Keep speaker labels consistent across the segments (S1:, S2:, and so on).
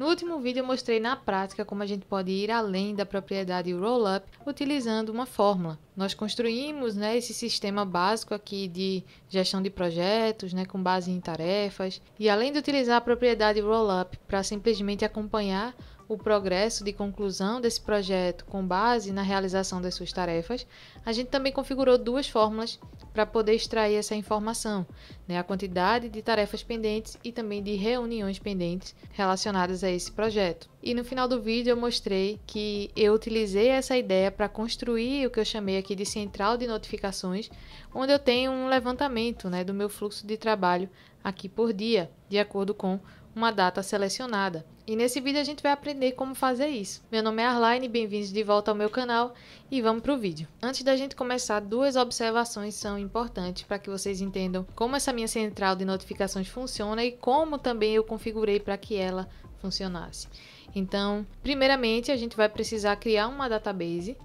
S1: No último vídeo eu mostrei na prática como a gente pode ir além da propriedade rollup utilizando uma fórmula. Nós construímos né, esse sistema básico aqui de gestão de projetos, né, com base em tarefas, e além de utilizar a propriedade rollup para simplesmente acompanhar o progresso de conclusão desse projeto com base na realização das suas tarefas, a gente também configurou duas fórmulas para poder extrair essa informação, né? a quantidade de tarefas pendentes e também de reuniões pendentes relacionadas a esse projeto. E no final do vídeo eu mostrei que eu utilizei essa ideia para construir o que eu chamei aqui de central de notificações, onde eu tenho um levantamento né, do meu fluxo de trabalho aqui por dia, de acordo com uma data selecionada. E nesse vídeo a gente vai aprender como fazer isso. Meu nome é Arline, bem-vindos de volta ao meu canal e vamos para o vídeo. Antes da gente começar, duas observações são importantes para que vocês entendam como essa minha central de notificações funciona e como também eu configurei para que ela funcionasse. Então, primeiramente, a gente vai precisar criar uma database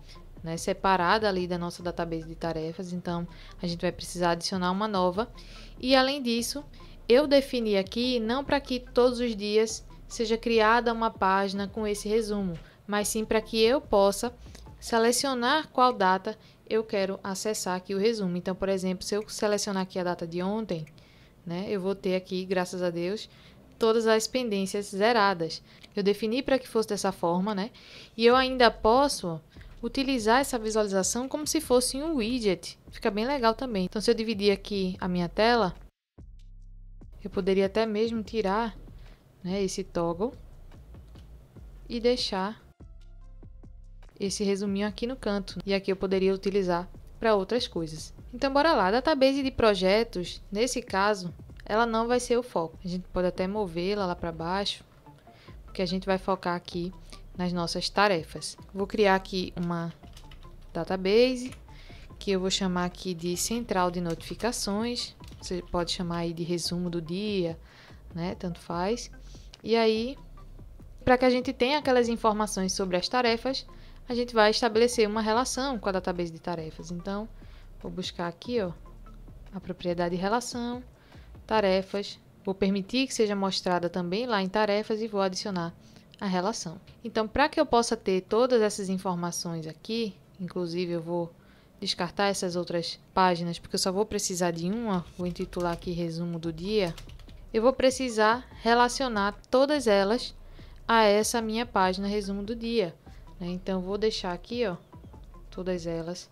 S1: né, separada ali da nossa database de tarefas, então a gente vai precisar adicionar uma nova. E além disso, eu defini aqui não para que todos os dias seja criada uma página com esse resumo, mas sim para que eu possa selecionar qual data eu quero acessar aqui o resumo. Então, por exemplo, se eu selecionar aqui a data de ontem, né, eu vou ter aqui, graças a Deus, todas as pendências zeradas. Eu defini para que fosse dessa forma, né? E eu ainda posso utilizar essa visualização como se fosse um widget. Fica bem legal também. Então, se eu dividir aqui a minha tela, eu poderia até mesmo tirar né, esse toggle e deixar esse resuminho aqui no canto. E aqui eu poderia utilizar para outras coisas. Então bora lá, a database de projetos, nesse caso, ela não vai ser o foco. A gente pode até movê-la lá para baixo, porque a gente vai focar aqui nas nossas tarefas. Vou criar aqui uma database, que eu vou chamar aqui de central de notificações. Você pode chamar aí de resumo do dia, né? Tanto faz. E aí, para que a gente tenha aquelas informações sobre as tarefas, a gente vai estabelecer uma relação com a database de tarefas. Então, vou buscar aqui, ó, a propriedade relação, tarefas, vou permitir que seja mostrada também lá em tarefas e vou adicionar a relação. Então, para que eu possa ter todas essas informações aqui, inclusive eu vou descartar essas outras páginas, porque eu só vou precisar de uma, vou intitular aqui resumo do dia, eu vou precisar relacionar todas elas a essa minha página resumo do dia. Né? Então, vou deixar aqui, ó, todas elas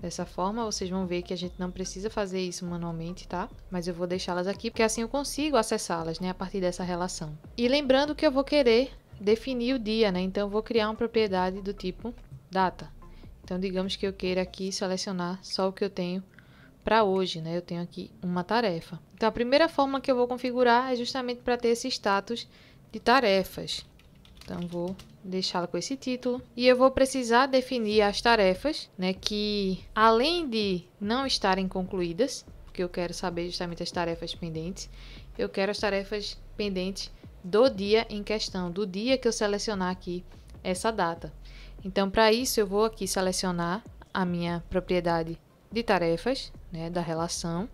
S1: dessa forma. Vocês vão ver que a gente não precisa fazer isso manualmente, tá? Mas eu vou deixá-las aqui, porque assim eu consigo acessá-las, né, a partir dessa relação. E lembrando que eu vou querer definir o dia, né? Então, eu vou criar uma propriedade do tipo data. Então, digamos que eu queira aqui selecionar só o que eu tenho para hoje, né? Eu tenho aqui uma tarefa. Então, a primeira forma que eu vou configurar é justamente para ter esse status de tarefas. Então, vou deixá-la com esse título. E eu vou precisar definir as tarefas, né? Que, além de não estarem concluídas, porque eu quero saber justamente as tarefas pendentes, eu quero as tarefas pendentes do dia em questão, do dia que eu selecionar aqui essa data. Então, para isso, eu vou aqui selecionar a minha propriedade de tarefas, né, da relação.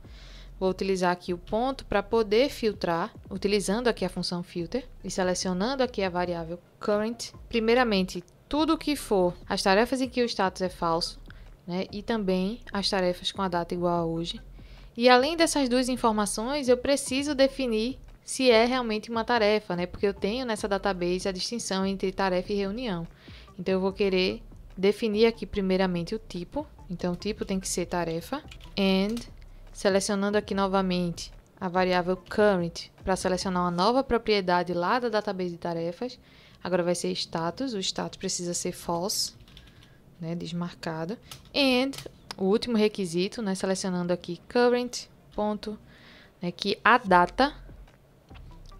S1: Vou utilizar aqui o ponto para poder filtrar, utilizando aqui a função filter e selecionando aqui a variável current. Primeiramente, tudo que for as tarefas em que o status é falso, né, e também as tarefas com a data igual a hoje. E além dessas duas informações, eu preciso definir se é realmente uma tarefa, né? Porque eu tenho nessa database a distinção entre tarefa e reunião. Então, eu vou querer definir aqui primeiramente o tipo. Então, o tipo tem que ser tarefa. And, selecionando aqui novamente a variável current para selecionar uma nova propriedade lá da database de tarefas. Agora vai ser status, o status precisa ser false, né, desmarcado. And, o último requisito, né, selecionando aqui current, ponto, né, que a data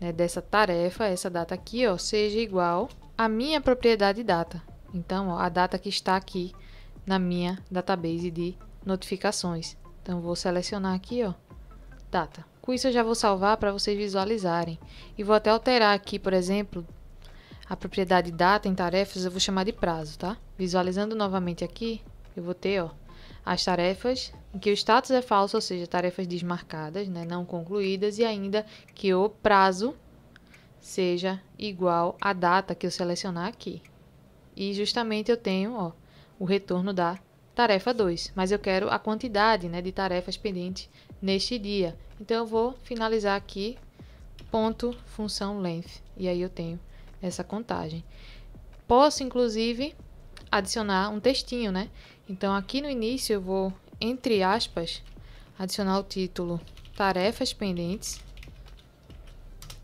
S1: né, dessa tarefa, essa data aqui, ó, seja igual à minha propriedade data. Então, ó, a data que está aqui na minha database de notificações. Então, vou selecionar aqui, ó, data. Com isso, eu já vou salvar para vocês visualizarem. E vou até alterar aqui, por exemplo, a propriedade data em tarefas, eu vou chamar de prazo, tá? Visualizando novamente aqui, eu vou ter, ó, as tarefas em que o status é falso, ou seja, tarefas desmarcadas, né, não concluídas, e ainda que o prazo seja igual à data que eu selecionar aqui e justamente eu tenho ó, o retorno da tarefa 2, mas eu quero a quantidade né, de tarefas pendentes neste dia. Então, eu vou finalizar aqui, ponto, função length, e aí eu tenho essa contagem. Posso, inclusive, adicionar um textinho, né? Então, aqui no início, eu vou, entre aspas, adicionar o título tarefas pendentes.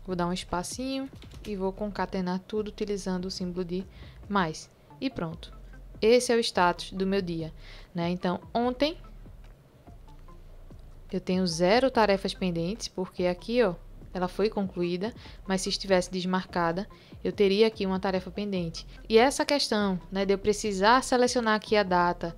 S1: Vou dar um espacinho e vou concatenar tudo utilizando o símbolo de mais. E pronto. Esse é o status do meu dia. Né? Então, ontem eu tenho zero tarefas pendentes, porque aqui, ó, ela foi concluída, mas se estivesse desmarcada, eu teria aqui uma tarefa pendente. E essa questão, né, de eu precisar selecionar aqui a data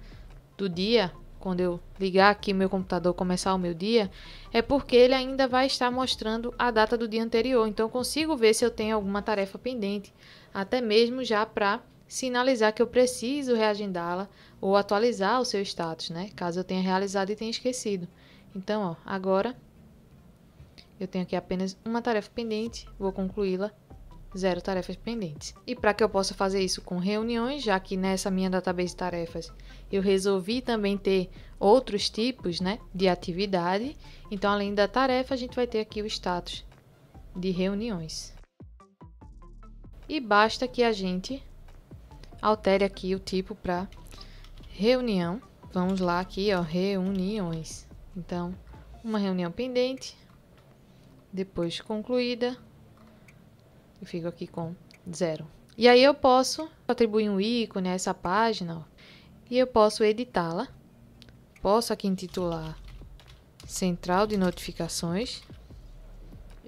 S1: do dia, quando eu ligar aqui meu computador começar o meu dia, é porque ele ainda vai estar mostrando a data do dia anterior. Então eu consigo ver se eu tenho alguma tarefa pendente até mesmo já para sinalizar que eu preciso reagendá-la ou atualizar o seu status, né? Caso eu tenha realizado e tenha esquecido. Então, ó, agora eu tenho aqui apenas uma tarefa pendente, vou concluí-la, zero tarefas pendentes. E para que eu possa fazer isso com reuniões, já que nessa minha database de tarefas eu resolvi também ter outros tipos, né, de atividade, então além da tarefa a gente vai ter aqui o status de reuniões. E basta que a gente altere aqui o tipo para reunião. Vamos lá aqui, ó, reuniões. Então, uma reunião pendente, depois concluída, E fico aqui com zero. E aí eu posso atribuir um ícone a essa página, ó, e eu posso editá-la. Posso aqui intitular Central de Notificações.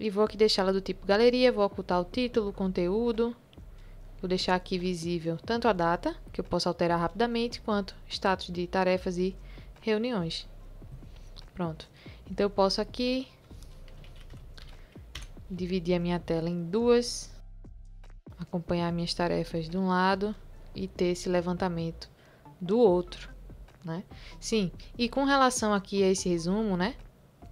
S1: E vou aqui deixá-la do tipo galeria, vou ocultar o título, o conteúdo. Vou deixar aqui visível tanto a data, que eu posso alterar rapidamente, quanto status de tarefas e reuniões. Pronto. Então eu posso aqui dividir a minha tela em duas, acompanhar minhas tarefas de um lado e ter esse levantamento do outro, né? Sim, e com relação aqui a esse resumo, né?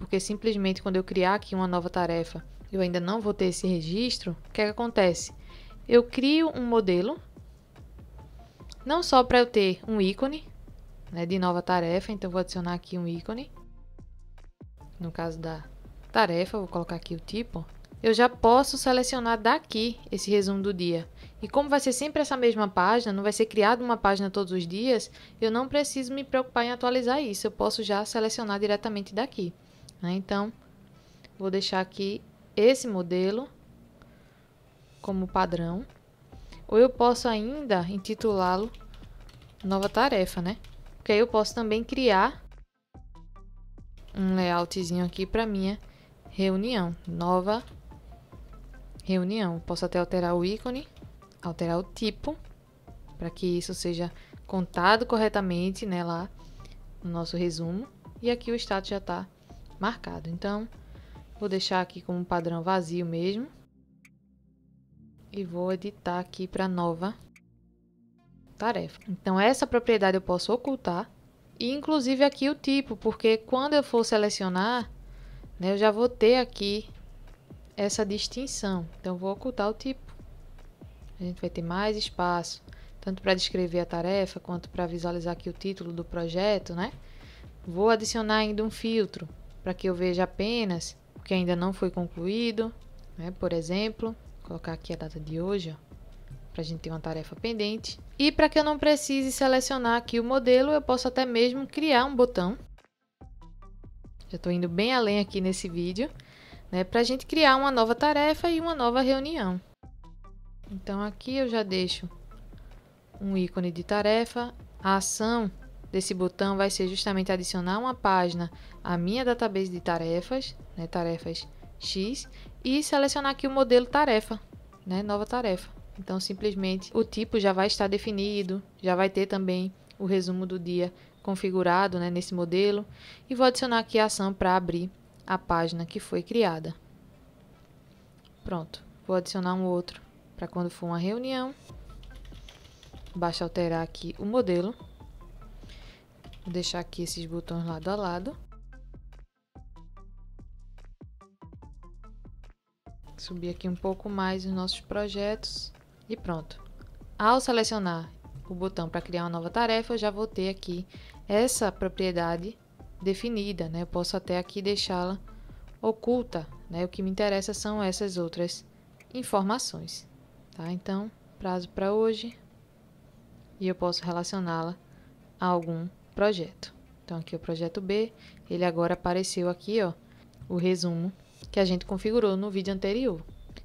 S1: porque simplesmente quando eu criar aqui uma nova tarefa, eu ainda não vou ter esse registro, o que, é que acontece? Eu crio um modelo, não só para eu ter um ícone né, de nova tarefa, então vou adicionar aqui um ícone, no caso da tarefa, vou colocar aqui o tipo, eu já posso selecionar daqui esse resumo do dia. E como vai ser sempre essa mesma página, não vai ser criada uma página todos os dias, eu não preciso me preocupar em atualizar isso, eu posso já selecionar diretamente daqui. Né? Então, vou deixar aqui esse modelo como padrão. Ou eu posso ainda intitulá-lo nova tarefa, né? Porque aí eu posso também criar um layoutzinho aqui para minha reunião. Nova reunião. posso até alterar o ícone, alterar o tipo, para que isso seja contado corretamente né, lá no nosso resumo. E aqui o status já está marcado. Então, vou deixar aqui como padrão vazio mesmo. E vou editar aqui para nova tarefa. Então, essa propriedade eu posso ocultar. E, inclusive, aqui o tipo, porque quando eu for selecionar, né, eu já vou ter aqui essa distinção. Então, vou ocultar o tipo. A gente vai ter mais espaço, tanto para descrever a tarefa, quanto para visualizar aqui o título do projeto, né? Vou adicionar ainda um filtro para que eu veja apenas o que ainda não foi concluído, né? por exemplo, colocar aqui a data de hoje, para a gente ter uma tarefa pendente. E para que eu não precise selecionar aqui o modelo, eu posso até mesmo criar um botão. Já estou indo bem além aqui nesse vídeo, né? para a gente criar uma nova tarefa e uma nova reunião. Então aqui eu já deixo um ícone de tarefa, a ação desse botão vai ser justamente adicionar uma página à minha database de tarefas, né, tarefas X, e selecionar aqui o modelo tarefa, né, nova tarefa. Então, simplesmente o tipo já vai estar definido, já vai ter também o resumo do dia configurado né, nesse modelo e vou adicionar aqui a ação para abrir a página que foi criada. Pronto, vou adicionar um outro para quando for uma reunião. Basta alterar aqui o modelo. Vou deixar aqui esses botões lado a lado. Subir aqui um pouco mais os nossos projetos e pronto. Ao selecionar o botão para criar uma nova tarefa, eu já vou ter aqui essa propriedade definida, né? Eu posso até aqui deixá-la oculta, né? O que me interessa são essas outras informações, tá? Então, prazo para hoje e eu posso relacioná-la a algum projeto. Então aqui é o projeto B, ele agora apareceu aqui, ó, o resumo que a gente configurou no vídeo anterior.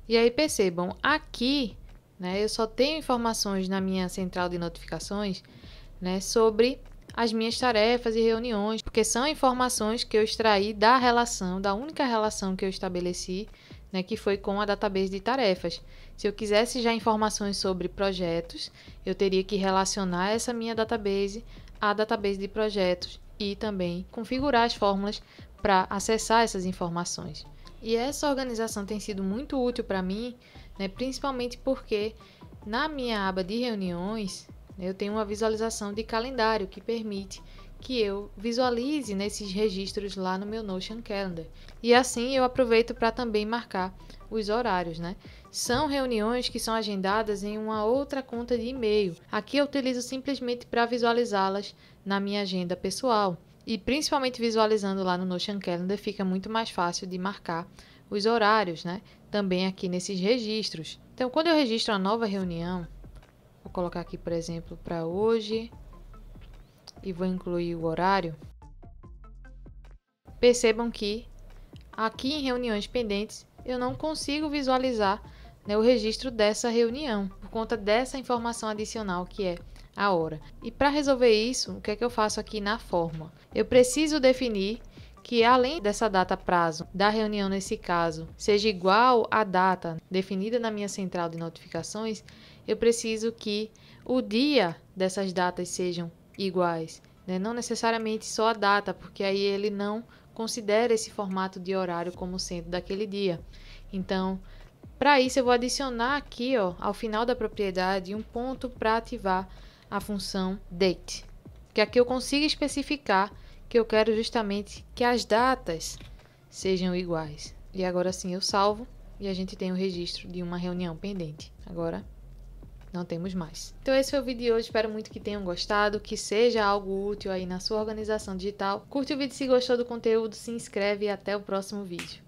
S1: E aí percebam, aqui, né, eu só tenho informações na minha central de notificações, né, sobre as minhas tarefas e reuniões, porque são informações que eu extraí da relação, da única relação que eu estabeleci, né, que foi com a database de tarefas. Se eu quisesse já informações sobre projetos, eu teria que relacionar essa minha database a database de projetos e também configurar as fórmulas para acessar essas informações. E essa organização tem sido muito útil para mim, né, principalmente porque na minha aba de reuniões né, eu tenho uma visualização de calendário que permite que eu visualize nesses né, registros lá no meu Notion Calendar. E assim eu aproveito para também marcar os horários, né? São reuniões que são agendadas em uma outra conta de e-mail. Aqui eu utilizo simplesmente para visualizá-las na minha agenda pessoal. E principalmente visualizando lá no Notion Calendar fica muito mais fácil de marcar os horários, né? Também aqui nesses registros. Então, quando eu registro uma nova reunião, vou colocar aqui, por exemplo, para hoje e vou incluir o horário. Percebam que aqui em reuniões pendentes eu não consigo visualizar né, o registro dessa reunião, por conta dessa informação adicional que é a hora. E para resolver isso, o que é que eu faço aqui na forma? Eu preciso definir que além dessa data prazo da reunião nesse caso seja igual à data definida na minha central de notificações, eu preciso que o dia dessas datas sejam iguais, né? não necessariamente só a data, porque aí ele não considera esse formato de horário como sendo daquele dia. Então, para isso, eu vou adicionar aqui, ó, ao final da propriedade, um ponto para ativar a função date, que aqui eu consigo especificar que eu quero justamente que as datas sejam iguais. E agora sim eu salvo e a gente tem o registro de uma reunião pendente. Agora não temos mais. Então esse foi o vídeo de hoje, espero muito que tenham gostado, que seja algo útil aí na sua organização digital. Curte o vídeo se gostou do conteúdo, se inscreve e até o próximo vídeo.